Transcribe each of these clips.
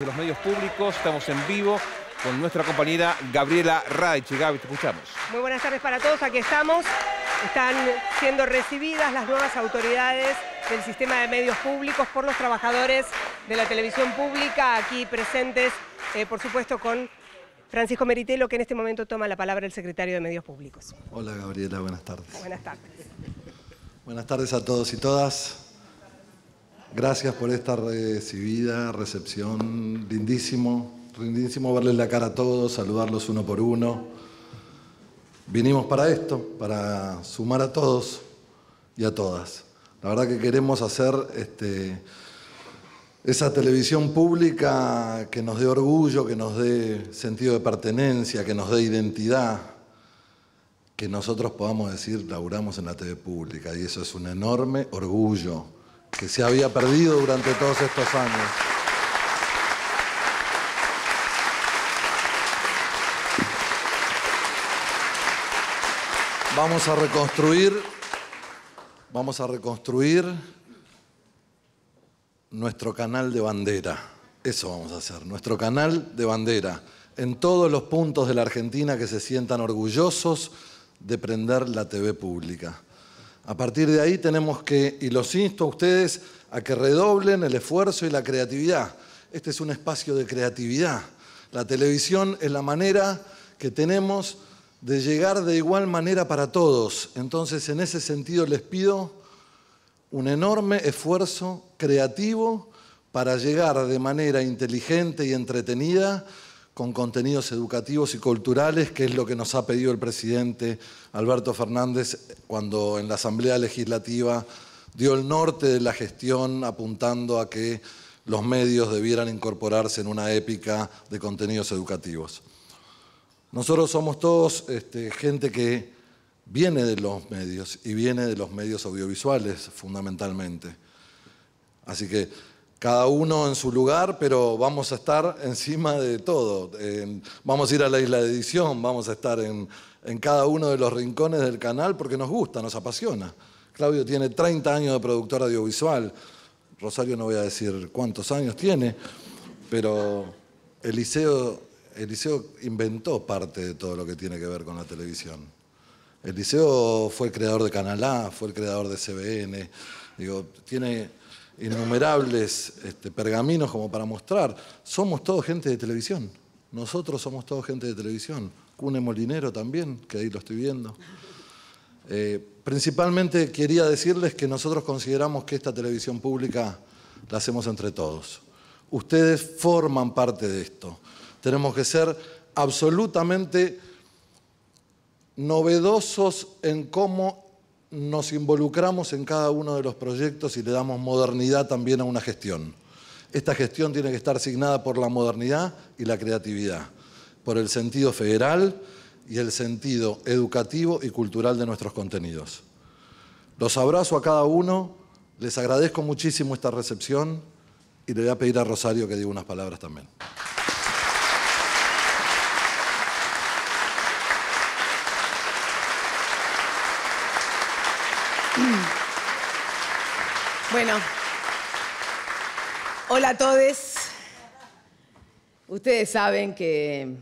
de los medios públicos. Estamos en vivo con nuestra compañera Gabriela Raich. Gaby, te escuchamos. Muy buenas tardes para todos. Aquí estamos. Están siendo recibidas las nuevas autoridades del sistema de medios públicos por los trabajadores de la televisión pública, aquí presentes, eh, por supuesto, con Francisco Meritelo, que en este momento toma la palabra el secretario de Medios Públicos. Hola, Gabriela. Buenas tardes. Buenas tardes. Buenas tardes a todos y todas. Gracias por esta recibida, recepción, lindísimo, lindísimo verles la cara a todos, saludarlos uno por uno. Vinimos para esto, para sumar a todos y a todas. La verdad que queremos hacer este, esa televisión pública que nos dé orgullo, que nos dé sentido de pertenencia, que nos dé identidad, que nosotros podamos decir, laburamos en la TV pública y eso es un enorme orgullo que se había perdido durante todos estos años. Vamos a reconstruir, vamos a reconstruir nuestro canal de bandera. Eso vamos a hacer, nuestro canal de bandera. En todos los puntos de la Argentina que se sientan orgullosos de prender la TV pública. A partir de ahí tenemos que, y los insto a ustedes, a que redoblen el esfuerzo y la creatividad. Este es un espacio de creatividad. La televisión es la manera que tenemos de llegar de igual manera para todos. Entonces, en ese sentido, les pido un enorme esfuerzo creativo para llegar de manera inteligente y entretenida con contenidos educativos y culturales, que es lo que nos ha pedido el presidente Alberto Fernández cuando en la Asamblea Legislativa dio el norte de la gestión apuntando a que los medios debieran incorporarse en una épica de contenidos educativos. Nosotros somos todos este, gente que viene de los medios y viene de los medios audiovisuales fundamentalmente. Así que cada uno en su lugar, pero vamos a estar encima de todo. vamos a ir a la isla de edición, vamos a estar en, cada uno de los rincones del canal porque nos gusta, nos apasiona. Claudio tiene 30 años de productor audiovisual. Rosario no voy a decir cuántos años tiene, pero Eliseo, Eliseo inventó parte de todo lo que tiene que ver con la televisión. Eliseo fue el creador de Canal A, fue el creador de CBN. Digo, tiene innumerables este, pergaminos como para mostrar. Somos todos gente de televisión. Nosotros somos todos gente de televisión. Cune Molinero también, que ahí lo estoy viendo. Eh, principalmente quería decirles que nosotros consideramos que esta televisión pública la hacemos entre todos. Ustedes forman parte de esto. Tenemos que ser absolutamente novedosos en cómo nos involucramos en cada uno de los proyectos y le damos modernidad también a una gestión. Esta gestión tiene que estar asignada por la modernidad y la creatividad, por el sentido federal y el sentido educativo y cultural de nuestros contenidos. Los abrazo a cada uno, les agradezco muchísimo esta recepción y le voy a pedir a Rosario que diga unas palabras también. Bueno, hola a todos. Ustedes saben que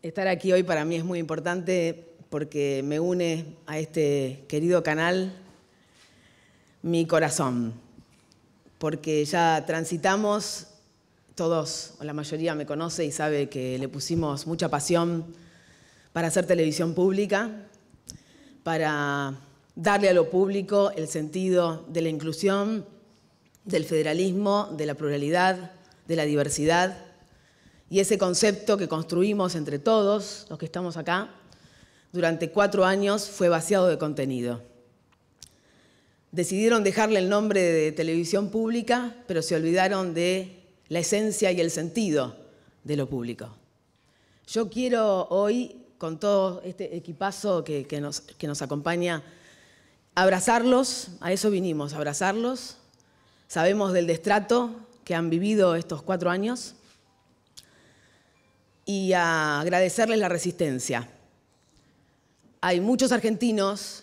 estar aquí hoy para mí es muy importante porque me une a este querido canal mi corazón, porque ya transitamos, todos o la mayoría me conoce y sabe que le pusimos mucha pasión para hacer televisión pública, para darle a lo público el sentido de la inclusión, del federalismo, de la pluralidad, de la diversidad y ese concepto que construimos entre todos los que estamos acá durante cuatro años fue vaciado de contenido. Decidieron dejarle el nombre de televisión pública, pero se olvidaron de la esencia y el sentido de lo público. Yo quiero hoy, con todo este equipazo que, nos, que nos acompaña, abrazarlos, a eso vinimos, abrazarlos. Sabemos del destrato que han vivido estos cuatro años y agradecerles la resistencia. Hay muchos argentinos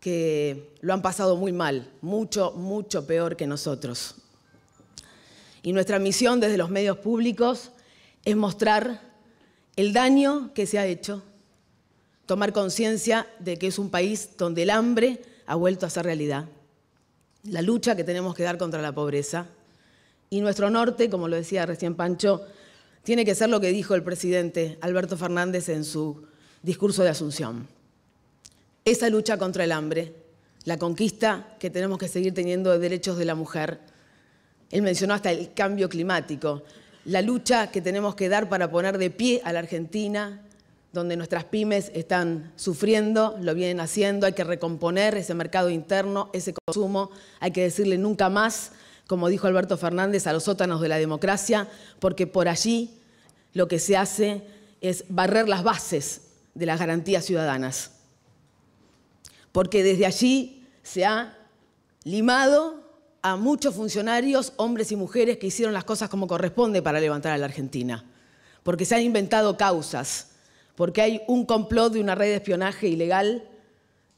que lo han pasado muy mal, mucho, mucho peor que nosotros. Y nuestra misión desde los medios públicos es mostrar el daño que se ha hecho, tomar conciencia de que es un país donde el hambre ha vuelto a ser realidad. La lucha que tenemos que dar contra la pobreza. Y nuestro norte, como lo decía recién Pancho, tiene que ser lo que dijo el presidente Alberto Fernández en su discurso de Asunción. Esa lucha contra el hambre, la conquista que tenemos que seguir teniendo de derechos de la mujer. Él mencionó hasta el cambio climático, la lucha que tenemos que dar para poner de pie a la Argentina donde nuestras pymes están sufriendo, lo vienen haciendo, hay que recomponer ese mercado interno, ese consumo, hay que decirle nunca más, como dijo Alberto Fernández, a los sótanos de la democracia, porque por allí lo que se hace es barrer las bases de las garantías ciudadanas, porque desde allí se ha limado a muchos funcionarios, hombres y mujeres, que hicieron las cosas como corresponde para levantar a la Argentina, porque se han inventado causas porque hay un complot de una red de espionaje ilegal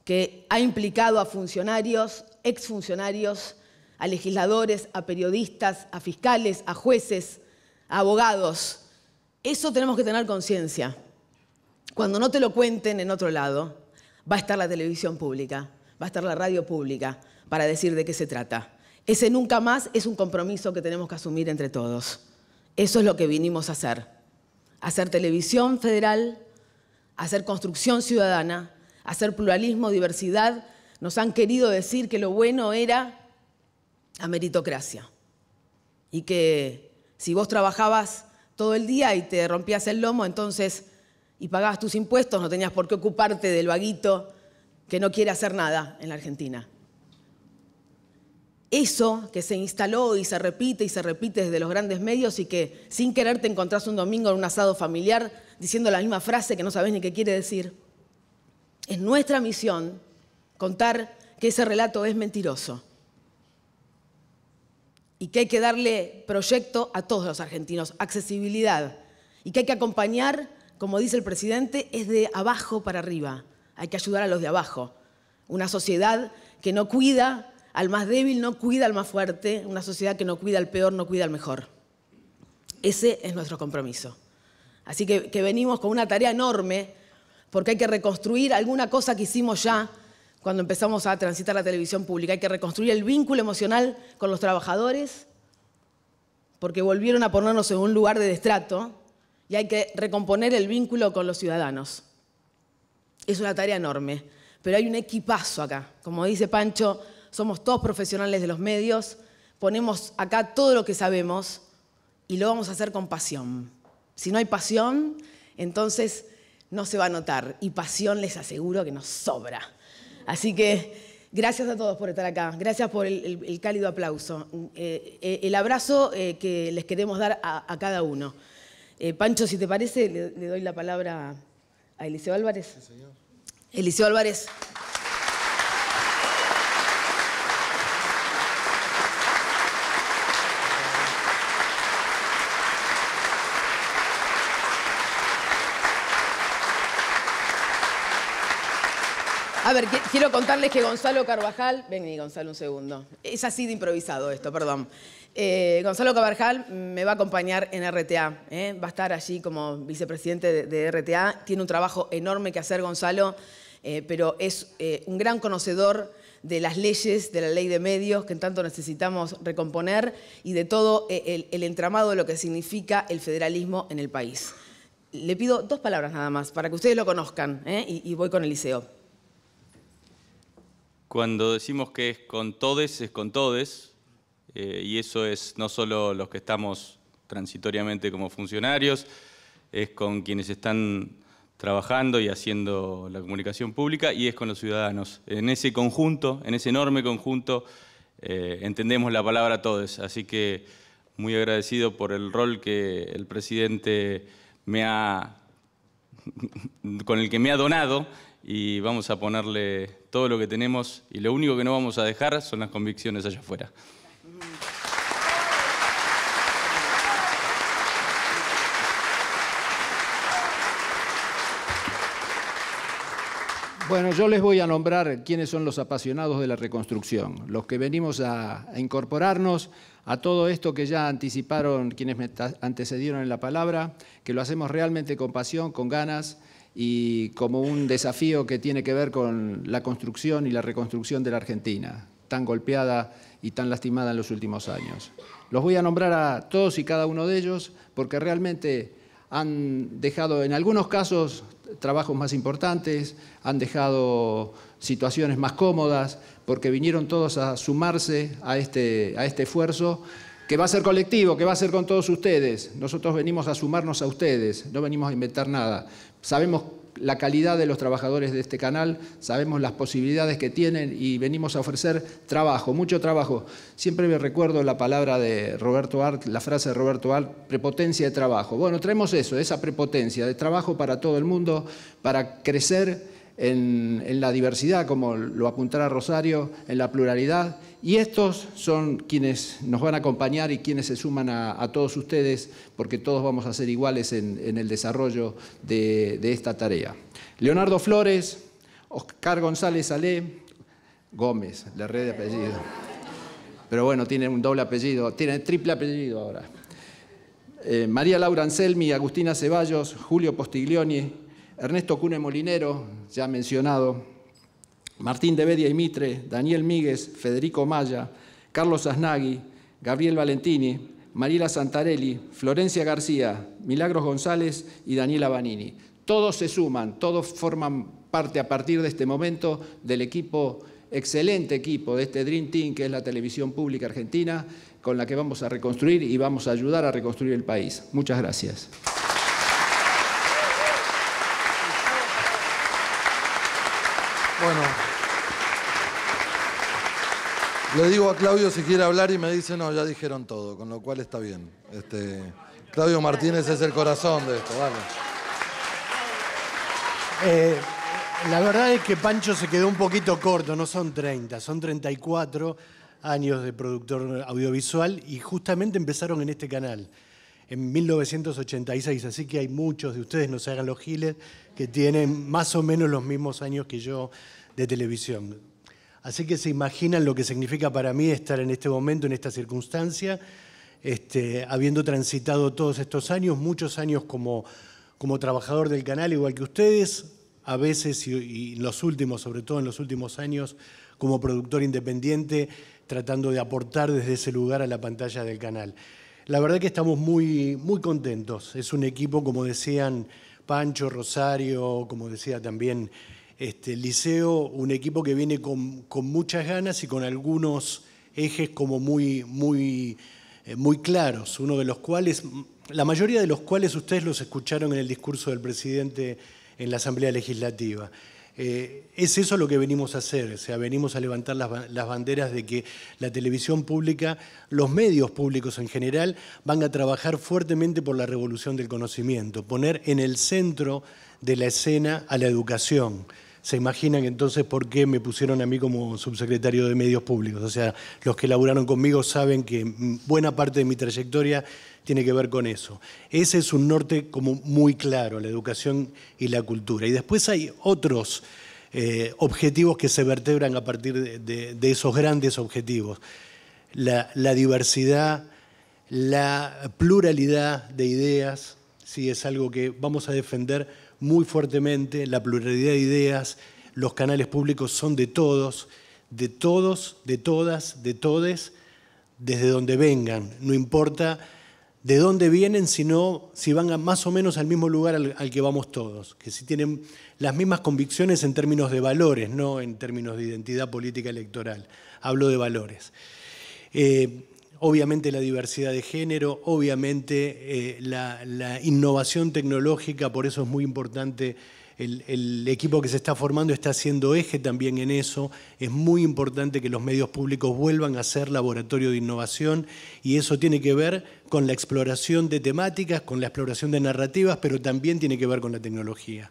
que ha implicado a funcionarios, exfuncionarios, a legisladores, a periodistas, a fiscales, a jueces, a abogados. Eso tenemos que tener conciencia. Cuando no te lo cuenten en otro lado, va a estar la televisión pública, va a estar la radio pública para decir de qué se trata. Ese nunca más es un compromiso que tenemos que asumir entre todos. Eso es lo que vinimos a hacer. hacer televisión federal, hacer construcción ciudadana, hacer pluralismo, diversidad, nos han querido decir que lo bueno era la meritocracia. Y que si vos trabajabas todo el día y te rompías el lomo, entonces, y pagabas tus impuestos, no tenías por qué ocuparte del vaguito que no quiere hacer nada en la Argentina. Eso que se instaló y se repite y se repite desde los grandes medios y que sin querer te encontrás un domingo en un asado familiar diciendo la misma frase que no sabes ni qué quiere decir. Es nuestra misión contar que ese relato es mentiroso y que hay que darle proyecto a todos los argentinos, accesibilidad, y que hay que acompañar, como dice el presidente, es de abajo para arriba, hay que ayudar a los de abajo. Una sociedad que no cuida al más débil, no cuida al más fuerte, una sociedad que no cuida al peor, no cuida al mejor. Ese es nuestro compromiso. Así que, venimos con una tarea enorme porque hay que reconstruir alguna cosa que hicimos ya cuando empezamos a transitar la televisión pública. Hay que reconstruir el vínculo emocional con los trabajadores, porque volvieron a ponernos en un lugar de destrato, y hay que recomponer el vínculo con los ciudadanos. Es una tarea enorme, pero hay un equipazo acá. Como dice Pancho, somos todos profesionales de los medios, ponemos acá todo lo que sabemos y lo vamos a hacer con pasión. Si no hay pasión, entonces no se va a notar. Y pasión les aseguro que nos sobra. Así que gracias a todos por estar acá. Gracias por el, cálido aplauso. Eh, eh, el abrazo eh, que les queremos dar a, cada uno. Pancho, si te parece, le, doy la palabra a Eliseo Álvarez. Eliseo Álvarez. A ver, quiero contarles que Gonzalo Carvajal... Vení, Gonzalo, un segundo. Es así de improvisado esto, perdón. Eh, Gonzalo Carvajal me va a acompañar en RTA. ¿eh? Va a estar allí como vicepresidente de, RTA. Tiene un trabajo enorme que hacer, Gonzalo, eh, pero es un gran conocedor de las leyes, de la ley de medios que en tanto necesitamos recomponer y de todo el, entramado de lo que significa el federalismo en el país. Le pido dos palabras nada más para que ustedes lo conozcan y, y voy con el liceo. Cuando decimos que es con todes, es con todes, eh, y eso es no solo los que estamos transitoriamente como funcionarios, es con quienes están trabajando y haciendo la comunicación pública y es con los ciudadanos. En ese conjunto, en ese enorme conjunto, eh, entendemos la palabra todos. Así que muy agradecido por el rol que el presidente me ha, con el que me ha donado y vamos a ponerle todo lo que tenemos y lo único que no vamos a dejar son las convicciones allá afuera. Bueno, yo les voy a nombrar quiénes son los apasionados de la reconstrucción, los que venimos a, incorporarnos a todo esto que ya anticiparon quienes me antecedieron en la palabra, que lo hacemos realmente con pasión, con ganas y como un desafío que tiene que ver con la construcción y la reconstrucción de la Argentina, tan golpeada y tan lastimada en los últimos años. Los voy a nombrar a todos y cada uno de ellos porque realmente han dejado en algunos casos trabajos más importantes, han dejado situaciones más cómodas, porque vinieron todos a sumarse a este, a este esfuerzo que va a ser colectivo, que va a ser con todos ustedes. Nosotros venimos a sumarnos a ustedes, no venimos a inventar nada. Sabemos la calidad de los trabajadores de este canal, sabemos las posibilidades que tienen y venimos a ofrecer trabajo, mucho trabajo. Siempre me recuerdo la palabra de Roberto Art, la frase de Roberto Art, prepotencia de trabajo. Bueno, traemos eso, esa prepotencia de trabajo para todo el mundo, para crecer en, la diversidad, como lo apuntará Rosario, en la pluralidad. Y estos son quienes nos van a acompañar y quienes se suman a, todos ustedes, porque todos vamos a ser iguales en, el desarrollo de, esta tarea. Leonardo Flores, Oscar González Alé, Gómez, la red de apellido. Pero bueno, tiene un doble apellido, tiene triple apellido ahora. Eh, María Laura Anselmi, Agustina Ceballos, Julio Postiglioni, Ernesto Cune Molinero, ya mencionado, Martín de Bedia y Mitre, Daniel Míguez, Federico Maya, Carlos Aznagui, Gabriel Valentini, Marila Santarelli, Florencia García, Milagros González y Daniela Banini. Todos se suman, todos forman parte a partir de este momento del equipo, excelente equipo de este Dream Team que es la televisión pública argentina, con la que vamos a reconstruir y vamos a ayudar a reconstruir el país. Muchas gracias. Bueno. Le digo a Claudio si quiere hablar y me dice, no, ya dijeron todo, con lo cual está bien. Este, Claudio Martínez es el corazón de esto, vale. Eh, la verdad es que Pancho se quedó un poquito corto, no son 30, son 34 años de productor audiovisual y justamente empezaron en este canal en 1986, así que hay muchos de ustedes, no se hagan los giles, que tienen más o menos los mismos años que yo de televisión. Así que se imaginan lo que significa para mí estar en este momento, en esta circunstancia, este, habiendo transitado todos estos años, muchos años como, trabajador del canal, igual que ustedes, a veces y, y los últimos, sobre todo en los últimos años, como productor independiente, tratando de aportar desde ese lugar a la pantalla del canal. La verdad que estamos muy, muy contentos. Es un equipo, como decían Pancho, Rosario, como decía también este, Liceo, un equipo que viene con, con muchas ganas y con algunos ejes como muy, muy, eh, muy claros, uno de los cuales, la mayoría de los cuales ustedes los escucharon en el discurso del presidente en la Asamblea Legislativa. Eh, es eso lo que venimos a hacer, o sea, venimos a levantar las, banderas de que la televisión pública, los medios públicos en general, van a trabajar fuertemente por la revolución del conocimiento, poner en el centro de la escena a la educación se imaginan entonces por qué me pusieron a mí como subsecretario de Medios Públicos. O sea, los que laburaron conmigo saben que buena parte de mi trayectoria tiene que ver con eso. Ese es un norte como muy claro, la educación y la cultura. Y después hay otros eh, objetivos que se vertebran a partir de, esos grandes objetivos. La, la, diversidad, la pluralidad de ideas, sí, es algo que vamos a defender muy fuertemente la pluralidad de ideas, los canales públicos son de todos, de todos, de todas, de todes, desde donde vengan, no importa de dónde vienen, sino si van más o menos al mismo lugar al, que vamos todos, que si tienen las mismas convicciones en términos de valores, no en términos de identidad política electoral. Hablo de valores. Eh, obviamente la diversidad de género, obviamente eh, la, innovación tecnológica, por eso es muy importante. El, el, equipo que se está formando está haciendo eje también en eso. Es muy importante que los medios públicos vuelvan a ser laboratorio de innovación y eso tiene que ver con la exploración de temáticas, con la exploración de narrativas, pero también tiene que ver con la tecnología.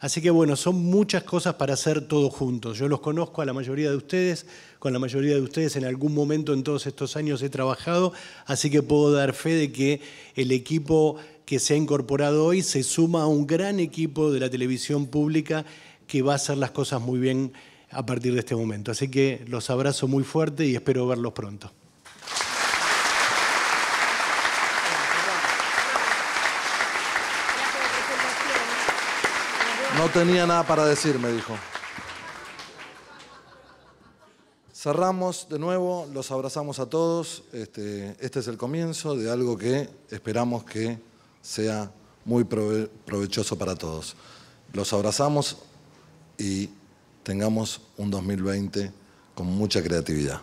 Así que bueno, son muchas cosas para hacer todos juntos. Yo los conozco a la mayoría de ustedes, con la mayoría de ustedes en algún momento en todos estos años he trabajado, así que puedo dar fe de que el equipo que se ha incorporado hoy se suma a un gran equipo de la televisión pública que va a hacer las cosas muy bien a partir de este momento. Así que los abrazo muy fuerte y espero verlos pronto. No tenía nada para decir, me dijo. Cerramos de nuevo, los abrazamos a todos. Este, este es el comienzo de algo que esperamos que sea muy provechoso para todos. Los abrazamos y tengamos un 2020 con mucha creatividad.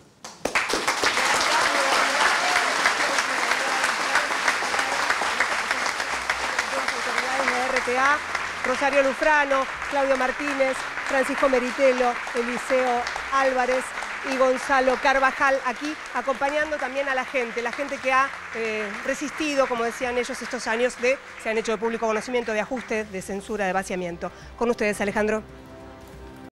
Rosario Lufrano, Claudio Martínez, Francisco Meritelo, Eliseo Álvarez y Gonzalo Carvajal aquí acompañando también a la gente, la gente que ha eh, resistido, como decían ellos, estos años de, se han hecho de público conocimiento, de ajuste, de censura, de vaciamiento. Con ustedes, Alejandro.